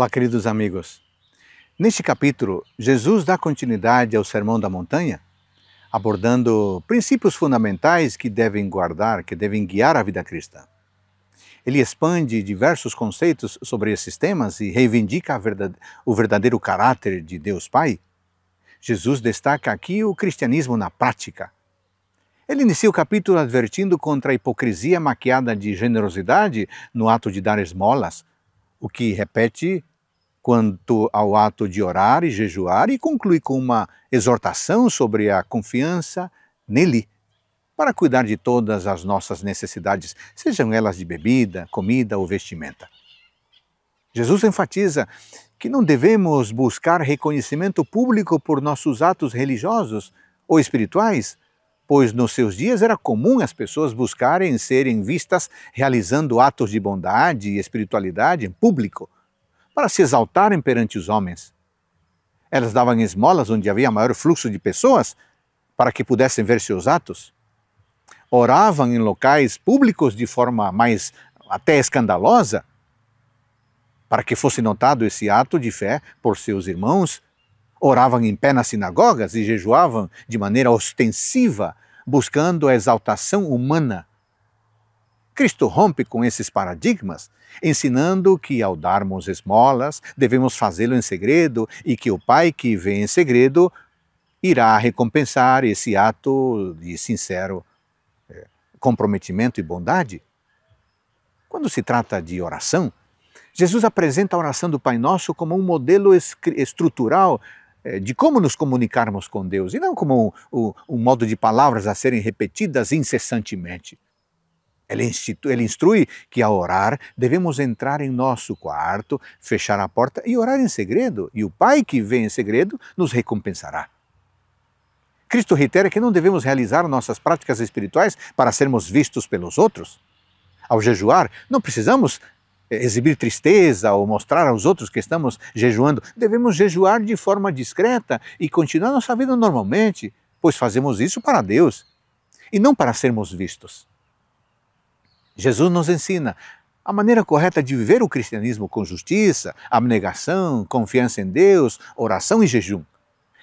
Olá, queridos amigos. Neste capítulo, Jesus dá continuidade ao Sermão da Montanha, abordando princípios fundamentais que devem guardar, que devem guiar a vida cristã. Ele expande diversos conceitos sobre esses temas e reivindica verdade, o verdadeiro caráter de Deus Pai. Jesus destaca aqui o cristianismo na prática. Ele inicia o capítulo advertindo contra a hipocrisia maquiada de generosidade no ato de dar esmolas, o que repete quanto ao ato de orar e jejuar e conclui com uma exortação sobre a confiança nele para cuidar de todas as nossas necessidades, sejam elas de bebida, comida ou vestimenta. Jesus enfatiza que não devemos buscar reconhecimento público por nossos atos religiosos ou espirituais, pois nos seus dias era comum as pessoas buscarem serem vistas realizando atos de bondade e espiritualidade em público para se exaltarem perante os homens. Elas davam esmolas onde havia maior fluxo de pessoas, para que pudessem ver seus atos. Oravam em locais públicos de forma mais até escandalosa, para que fosse notado esse ato de fé por seus irmãos. Oravam em pé nas sinagogas e jejuavam de maneira ostensiva, buscando a exaltação humana Cristo rompe com esses paradigmas, ensinando que ao darmos esmolas, devemos fazê-lo em segredo e que o Pai que vê em segredo irá recompensar esse ato de sincero é, comprometimento e bondade. Quando se trata de oração, Jesus apresenta a oração do Pai Nosso como um modelo estrutural é, de como nos comunicarmos com Deus e não como um, um modo de palavras a serem repetidas incessantemente. Ele, ele instrui que ao orar devemos entrar em nosso quarto, fechar a porta e orar em segredo, e o Pai que vem em segredo nos recompensará. Cristo reitera que não devemos realizar nossas práticas espirituais para sermos vistos pelos outros. Ao jejuar, não precisamos eh, exibir tristeza ou mostrar aos outros que estamos jejuando. Devemos jejuar de forma discreta e continuar nossa vida normalmente, pois fazemos isso para Deus e não para sermos vistos. Jesus nos ensina a maneira correta de viver o cristianismo com justiça, abnegação, confiança em Deus, oração e jejum.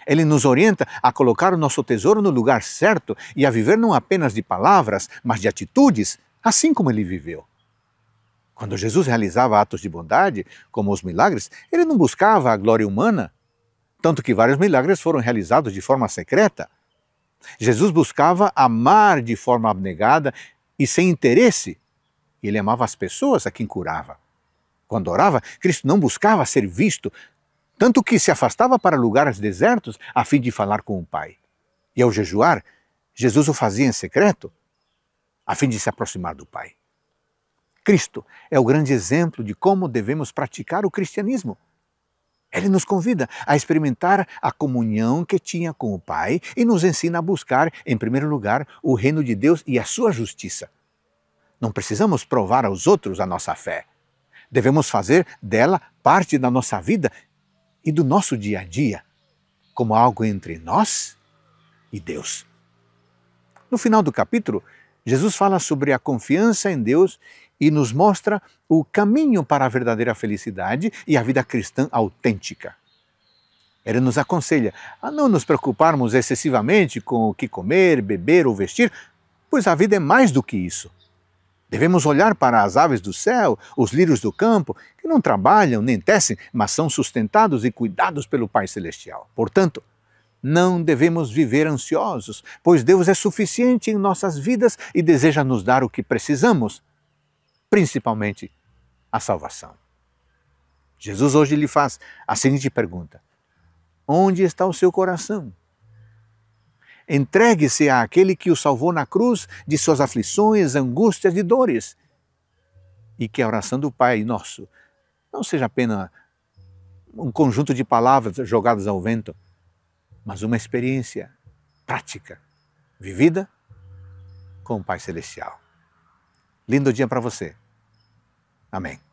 Ele nos orienta a colocar o nosso tesouro no lugar certo e a viver não apenas de palavras, mas de atitudes, assim como ele viveu. Quando Jesus realizava atos de bondade, como os milagres, ele não buscava a glória humana, tanto que vários milagres foram realizados de forma secreta. Jesus buscava amar de forma abnegada e sem interesse ele amava as pessoas a quem curava. Quando orava, Cristo não buscava ser visto, tanto que se afastava para lugares desertos a fim de falar com o Pai. E ao jejuar, Jesus o fazia em secreto, a fim de se aproximar do Pai. Cristo é o grande exemplo de como devemos praticar o cristianismo. Ele nos convida a experimentar a comunhão que tinha com o Pai e nos ensina a buscar, em primeiro lugar, o reino de Deus e a sua justiça. Não precisamos provar aos outros a nossa fé. Devemos fazer dela parte da nossa vida e do nosso dia a dia, como algo entre nós e Deus. No final do capítulo, Jesus fala sobre a confiança em Deus e nos mostra o caminho para a verdadeira felicidade e a vida cristã autêntica. Ele nos aconselha a não nos preocuparmos excessivamente com o que comer, beber ou vestir, pois a vida é mais do que isso. Devemos olhar para as aves do céu, os lírios do campo, que não trabalham nem tecem, mas são sustentados e cuidados pelo Pai Celestial. Portanto, não devemos viver ansiosos, pois Deus é suficiente em nossas vidas e deseja nos dar o que precisamos, principalmente a salvação. Jesus hoje lhe faz a seguinte pergunta: Onde está o seu coração? Entregue-se àquele que o salvou na cruz de suas aflições, angústias e dores. E que a oração do Pai Nosso não seja apenas um conjunto de palavras jogadas ao vento, mas uma experiência prática, vivida com o Pai Celestial. Lindo dia para você. Amém.